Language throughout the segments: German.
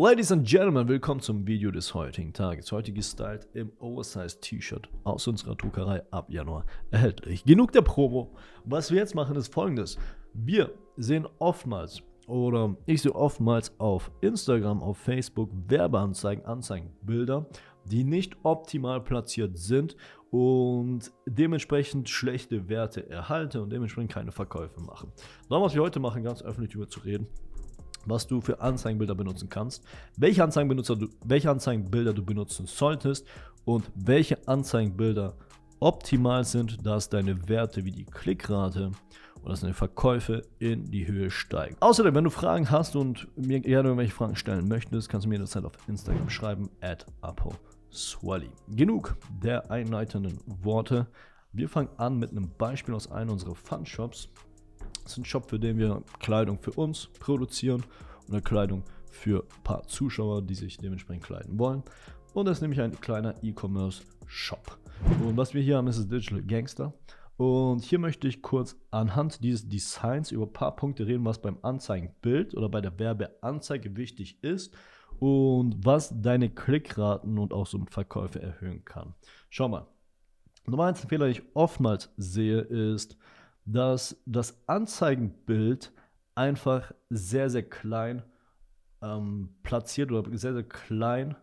Ladies and Gentlemen, willkommen zum Video des heutigen Tages. Heute gestylt im Oversize T-Shirt aus unserer Druckerei ab Januar erhältlich. Genug der Promo. Was wir jetzt machen ist folgendes. Wir sehen oftmals oder ich sehe oftmals auf Instagram, auf Facebook Werbeanzeigen, Anzeigen, Bilder, die nicht optimal platziert sind und dementsprechend schlechte Werte erhalte und dementsprechend keine Verkäufe machen. Dann, was wir heute machen, ganz öffentlich darüber zu reden, was du für Anzeigenbilder benutzen kannst, welche, Anzeigenbenutzer du, welche Anzeigenbilder du benutzen solltest und welche Anzeigenbilder optimal sind, dass deine Werte wie die Klickrate oder dass deine Verkäufe in die Höhe steigen. Außerdem, wenn du Fragen hast und mir gerne irgendwelche Fragen stellen möchtest, kannst du mir jederzeit auf Instagram schreiben, at aposwally. Genug der einleitenden Worte. Wir fangen an mit einem Beispiel aus einem unserer Fun-Shops ist ein Shop, für den wir Kleidung für uns produzieren und eine Kleidung für ein paar Zuschauer, die sich dementsprechend kleiden wollen. Und das ist nämlich ein kleiner E-Commerce-Shop. Und was wir hier haben, ist das Digital Gangster. Und hier möchte ich kurz anhand dieses Designs über ein paar Punkte reden, was beim Anzeigenbild oder bei der Werbeanzeige wichtig ist und was deine Klickraten und auch so Verkäufe erhöhen kann. Schau mal. Nummer eins Fehler, den ich oftmals sehe, ist, dass das Anzeigenbild einfach sehr, sehr klein ähm, platziert oder sehr, sehr klein,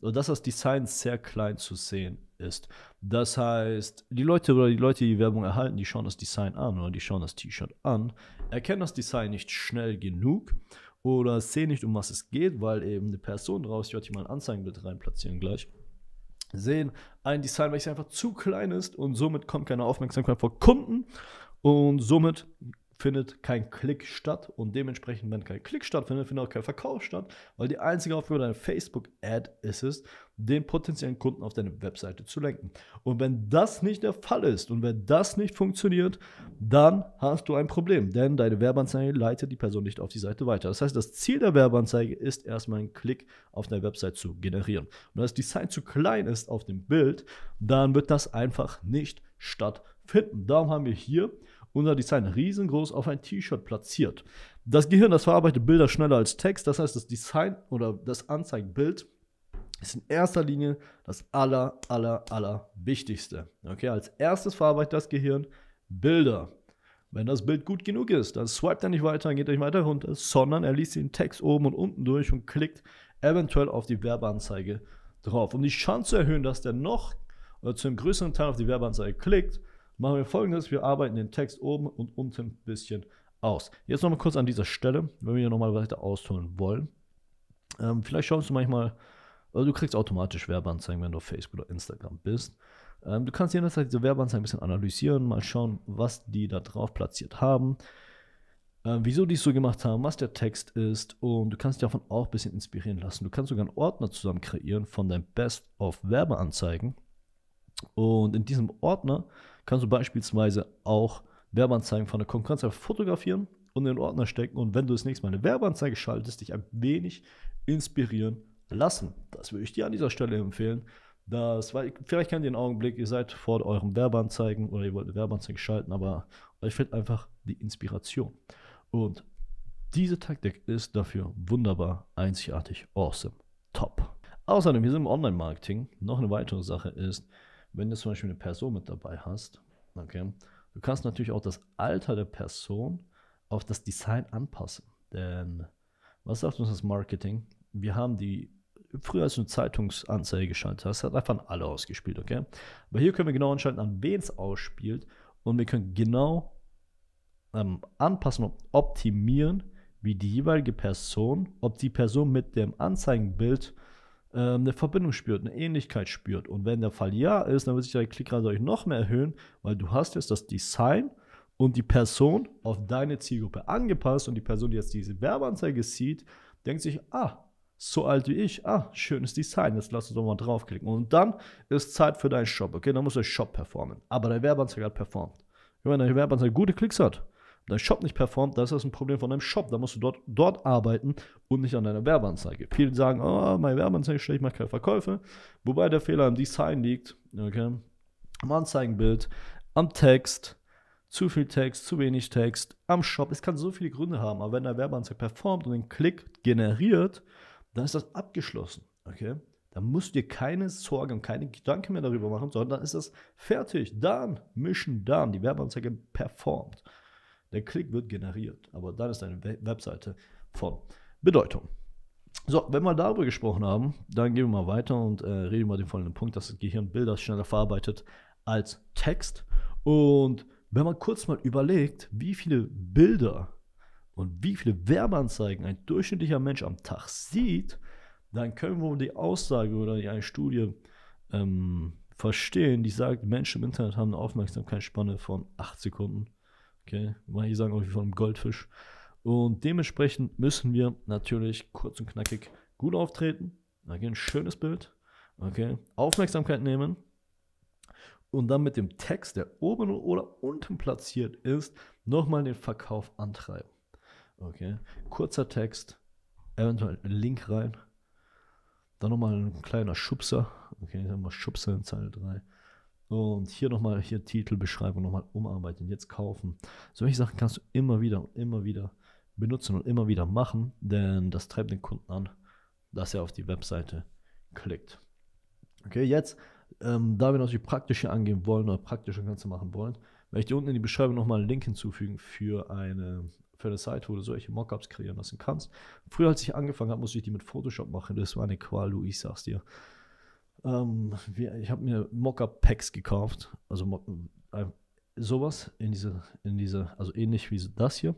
oder dass das Design sehr klein zu sehen ist. Das heißt, die Leute oder die Leute, die Werbung erhalten, die schauen das Design an oder die schauen das T-Shirt an, erkennen das Design nicht schnell genug oder sehen nicht, um was es geht, weil eben eine Person draus, ich werde hier mal ein Anzeigenbild reinplatzieren gleich, sehen ein Design, welches einfach zu klein ist und somit kommt keine Aufmerksamkeit vor Kunden und somit findet kein Klick statt und dementsprechend, wenn kein Klick stattfindet, findet auch kein Verkauf statt, weil die einzige Aufgabe deiner Facebook-Ad ist es, den potenziellen Kunden auf deine Webseite zu lenken. Und wenn das nicht der Fall ist und wenn das nicht funktioniert, dann hast du ein Problem, denn deine Werbeanzeige leitet die Person nicht auf die Seite weiter. Das heißt, das Ziel der Werbeanzeige ist erstmal einen Klick auf deine Website zu generieren. Und wenn das Design zu klein ist auf dem Bild, dann wird das einfach nicht stattfinden. Darum haben wir hier unser Design riesengroß auf ein T-Shirt platziert. Das Gehirn, das verarbeitet Bilder schneller als Text, das heißt, das Design oder das Anzeigbild ist in erster Linie das aller, aller, aller Wichtigste. Okay, als erstes verarbeitet das Gehirn Bilder. Wenn das Bild gut genug ist, dann swipet er nicht weiter, geht er nicht weiter runter, sondern er liest den Text oben und unten durch und klickt eventuell auf die Werbeanzeige drauf. Um die Chance zu erhöhen, dass der noch oder äh, zu einem größeren Teil auf die Werbeanzeige klickt, machen wir folgendes: Wir arbeiten den Text oben und unten ein bisschen aus. Jetzt nochmal kurz an dieser Stelle, wenn wir hier nochmal weiter ausholen wollen. Ähm, vielleicht schaust du manchmal, also du kriegst automatisch Werbeanzeigen, wenn du auf Facebook oder Instagram bist. Ähm, du kannst jederzeit halt diese Werbeanzeigen ein bisschen analysieren, mal schauen, was die da drauf platziert haben, ähm, wieso die es so gemacht haben, was der Text ist und du kannst dich davon auch ein bisschen inspirieren lassen. Du kannst sogar einen Ordner zusammen kreieren von deinem Best of Werbeanzeigen und in diesem Ordner kannst du beispielsweise auch Werbeanzeigen von der Konkurrenz fotografieren und in den Ordner stecken und wenn du das nächste Mal eine Werbeanzeige schaltest, dich ein wenig inspirieren lassen. Das würde ich dir an dieser Stelle empfehlen. Das, weil, vielleicht kennt ihr den Augenblick, ihr seid vor eurem Werbeanzeigen oder ihr wollt eine Werbeanzeige schalten, aber euch fehlt einfach die Inspiration. Und diese Taktik ist dafür wunderbar, einzigartig, awesome, top. Außerdem, wir sind im Online-Marketing. Noch eine weitere Sache ist, wenn du zum Beispiel eine Person mit dabei hast, okay, du kannst natürlich auch das Alter der Person auf das Design anpassen. Denn was sagt uns das Marketing? Wir haben die, früher als du eine Zeitungsanzeige geschaltet hast, hat einfach an alle ausgespielt, okay? Aber hier können wir genau entscheiden, an wen es ausspielt und wir können genau ähm, anpassen und optimieren, wie die jeweilige Person, ob die Person mit dem Anzeigenbild ähm, eine Verbindung spürt, eine Ähnlichkeit spürt. Und wenn der Fall ja ist, dann wird sich deine Klickrate euch noch mehr erhöhen, weil du hast jetzt das Design und die Person auf deine Zielgruppe angepasst und die Person, die jetzt diese Werbeanzeige sieht, denkt sich, ah, so alt wie ich, ah, schönes Design, jetzt lass uns doch mal draufklicken. Und dann ist Zeit für deinen Shop, okay, dann muss der Shop performen. Aber der Werbeanzeige hat performt. Wenn der Werbeanzeige gute Klicks hat, dein Shop nicht performt, dann ist das ein Problem von deinem Shop. Da musst du dort, dort arbeiten und nicht an deiner Werbeanzeige. Viele sagen, oh, meine Werbeanzeige schlecht, ich mache keine Verkäufe. Wobei der Fehler im Design liegt, okay, am Anzeigenbild, am Text, zu viel Text, zu wenig Text, am Shop. Es kann so viele Gründe haben, aber wenn der Werbeanzeige performt und den Klick generiert, dann ist das abgeschlossen. Okay? Dann musst du dir keine Sorge und keine Gedanken mehr darüber machen, sondern dann ist das fertig. Dann, mischen dann Die Werbeanzeige performt. Der Klick wird generiert, aber dann ist deine Webseite von Bedeutung. So, wenn wir darüber gesprochen haben, dann gehen wir mal weiter und äh, reden über den folgenden Punkt, dass das Gehirn Bilder schneller verarbeitet als Text. Und wenn man kurz mal überlegt, wie viele Bilder und wie viele Werbeanzeigen ein durchschnittlicher Mensch am Tag sieht, dann können wir die Aussage oder die eine Studie ähm, verstehen, die sagt, Menschen im Internet haben eine Aufmerksamkeitsspanne von 8 Sekunden Okay, manche sagen auch oh, wie von einem Goldfisch. Und dementsprechend müssen wir natürlich kurz und knackig gut auftreten. Okay, ein schönes Bild. Okay, Aufmerksamkeit nehmen. Und dann mit dem Text, der oben oder unten platziert ist, nochmal den Verkauf antreiben. Okay, kurzer Text, eventuell einen Link rein. Dann nochmal ein kleiner Schubser. Okay, ich sag mal Schubser in Zeile 3. Und hier nochmal, hier Titel, Beschreibung nochmal umarbeiten, jetzt kaufen. Solche Sachen kannst du immer wieder und immer wieder benutzen und immer wieder machen, denn das treibt den Kunden an, dass er auf die Webseite klickt. Okay, jetzt, ähm, da wir natürlich praktische angehen wollen oder praktische Ganze machen wollen, werde ich dir unten in die Beschreibung nochmal einen Link hinzufügen für eine, für eine Seite, wo du solche Mockups kreieren lassen kannst. Früher, als ich angefangen habe, musste ich die mit Photoshop machen. Das war eine Qual, Luis, sagst dir. Ähm, wir, ich habe mir Mockup-Packs gekauft, also äh, sowas in diese, in diese, also ähnlich wie das hier.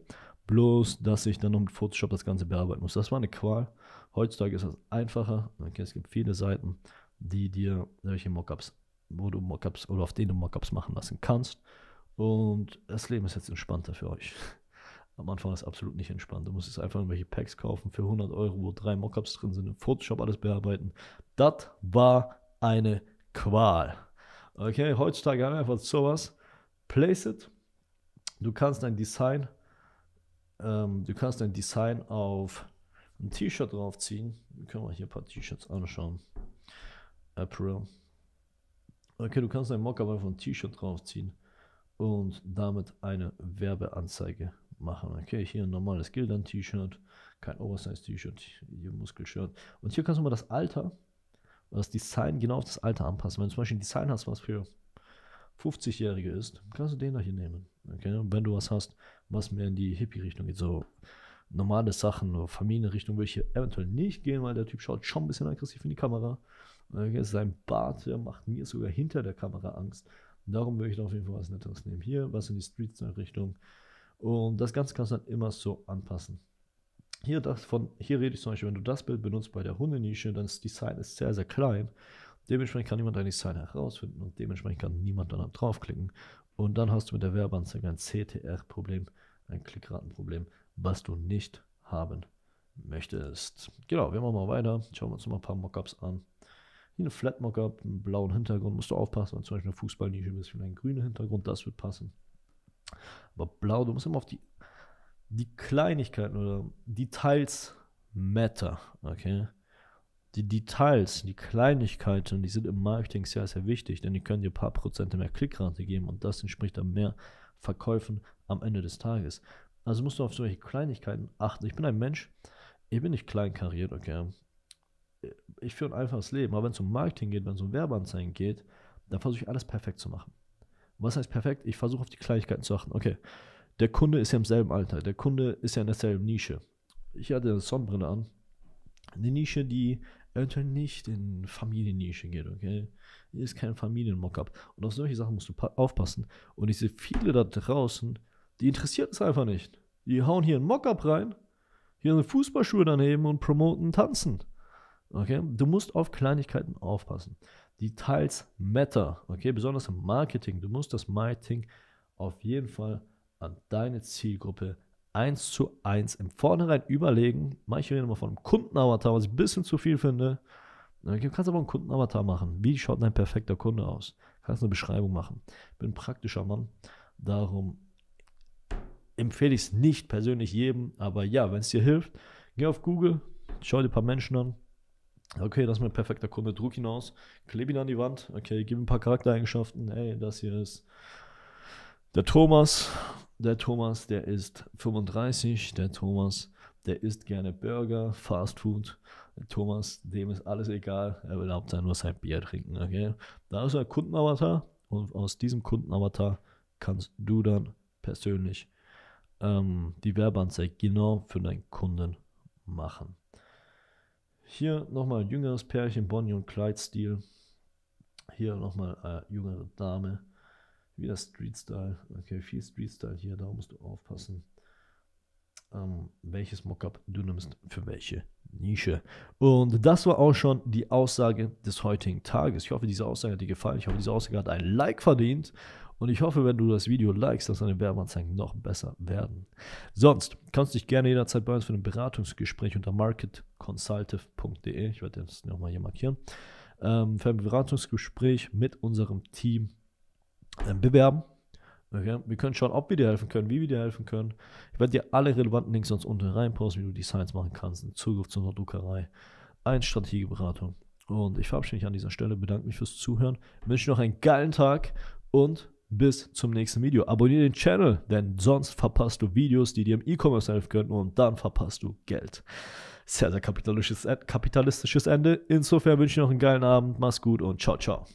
Bloß, dass ich dann noch mit Photoshop das Ganze bearbeiten muss. Das war eine Qual. Heutzutage ist das einfacher. Okay, es gibt viele Seiten, die dir solche Mockups, wo du Mockups oder auf denen du Mockups machen lassen kannst. Und das Leben ist jetzt entspannter für euch. Am Anfang ist absolut nicht entspannt. Du musst jetzt einfach irgendwelche Packs kaufen für 100 Euro, wo drei Mockups drin sind, im Photoshop alles bearbeiten. Das war eine Qual. Okay, heutzutage haben wir einfach sowas. Place it. Du kannst dein Design, ähm, du kannst dein Design auf ein T-Shirt draufziehen. Können wir hier ein paar T-Shirts anschauen. April. Okay, du kannst dein Mockup einfach ein T-Shirt draufziehen und damit eine Werbeanzeige machen. Okay, hier ein normales Gildan-T-Shirt, kein Oversize-T-Shirt, hier ein Muskelshirt. Und hier kannst du mal das Alter das Design genau auf das Alter anpassen. Wenn du zum Beispiel ein Design hast, was für 50-Jährige ist, kannst du den da hier nehmen. Okay? Und wenn du was hast, was mehr in die Hippie-Richtung geht, so normale Sachen, so Familienrichtung, würde ich hier eventuell nicht gehen, weil der Typ schaut schon ein bisschen aggressiv in die Kamera. Okay? Sein Bart der macht mir sogar hinter der Kamera Angst. Darum würde ich da auf jeden Fall was Nettes nehmen. Hier, was in die Street-Richtung. richtung und das Ganze kannst du dann immer so anpassen. Hier, das von, hier rede ich zum Beispiel, wenn du das Bild benutzt bei der Hundenische, dann ist das Design ist sehr, sehr klein. Dementsprechend kann niemand dein Design herausfinden und dementsprechend kann niemand dann draufklicken. Und dann hast du mit der Werbeanzeige ein CTR-Problem, ein Klickratenproblem, was du nicht haben möchtest. Genau, wir machen mal weiter. Schauen wir uns mal ein paar Mockups an. Hier eine Flat Mockup, einen blauen Hintergrund, musst du aufpassen, wenn zum Beispiel eine Fußballnische ein bisschen ein grüner Hintergrund, das wird passen. Aber blau, du musst immer auf die, die Kleinigkeiten oder Details matter, okay? Die Details, die Kleinigkeiten, die sind im Marketing sehr, sehr wichtig, denn die können dir ein paar Prozent mehr Klickrate geben und das entspricht dann mehr Verkäufen am Ende des Tages. Also musst du auf solche Kleinigkeiten achten. Ich bin ein Mensch, ich bin nicht kleinkariert, okay? Ich führe ein einfaches Leben, aber wenn es um Marketing geht, wenn es um Werbeanzeigen geht, dann versuche ich alles perfekt zu machen. Was heißt perfekt? Ich versuche auf die Kleinigkeiten zu achten. Okay, der Kunde ist ja im selben Alter, der Kunde ist ja in derselben Nische. Ich hatte eine Sonnenbrille an. Eine Nische, die eventuell nicht in Familiennische geht, okay? Hier ist kein Familienmockup. Und auf solche Sachen musst du aufpassen. Und ich sehe viele da draußen, die interessiert es einfach nicht. Die hauen hier einen Mockup rein, hier eine Fußballschuhe daneben und promoten Tanzen. Okay? Du musst auf Kleinigkeiten aufpassen. Details matter, okay? Besonders im Marketing. Du musst das Marketing auf jeden Fall an deine Zielgruppe eins zu eins im Vornherein überlegen. Manche reden immer von einem Kundenavatar, was ich ein bisschen zu viel finde. Du kannst aber einen Kundenavatar machen. Wie schaut dein perfekter Kunde aus? Du kannst eine Beschreibung machen. Ich Bin ein praktischer Mann. Darum empfehle ich es nicht persönlich jedem. Aber ja, wenn es dir hilft, geh auf Google, schau dir ein paar Menschen an, Okay, das ist mein perfekter Kunde. Druck ihn aus, klebe ihn an die Wand. Okay, gib ihm ein paar Charaktereigenschaften. Hey, das hier ist der Thomas. Der Thomas, der ist 35. Der Thomas, der isst gerne Burger, Fast Food. Der Thomas, dem ist alles egal. Er will hauptsächlich nur sein Bier trinken. Okay, da ist ein Kundenavatar und aus diesem Kundenavatar kannst du dann persönlich ähm, die Werbeanzeige genau für deinen Kunden machen. Hier nochmal ein jüngeres Pärchen, Bonnie und Clyde-Stil. Hier nochmal eine äh, jüngere Dame. Wieder Street-Style. Okay, viel Street-Style hier, da musst du aufpassen, ähm, welches Mockup du nimmst für welche Nische. Und das war auch schon die Aussage des heutigen Tages. Ich hoffe, diese Aussage hat dir gefallen. Ich hoffe, diese Aussage hat ein Like verdient. Und ich hoffe, wenn du das Video likest, dass deine Werbeanzeigen noch besser werden. Sonst kannst du dich gerne jederzeit bei uns für ein Beratungsgespräch unter marketconsultive.de, ich werde das nochmal hier markieren, ähm, für ein Beratungsgespräch mit unserem Team ähm, bewerben. Okay? Wir können schauen, ob wir dir helfen können, wie wir dir helfen können. Ich werde dir alle relevanten Links sonst unten reinposten, wie du Designs machen kannst, einen Zugriff zur Druckerei, eine Strategieberatung. Und ich verabschiede mich an dieser Stelle, bedanke mich fürs Zuhören, wünsche noch einen geilen Tag und bis zum nächsten Video. Abonniere den Channel, denn sonst verpasst du Videos, die dir im E-Commerce helfen könnten und dann verpasst du Geld. Sehr, sehr kapitalistisches, kapitalistisches Ende. Insofern wünsche ich noch einen geilen Abend, mach's gut und ciao, ciao.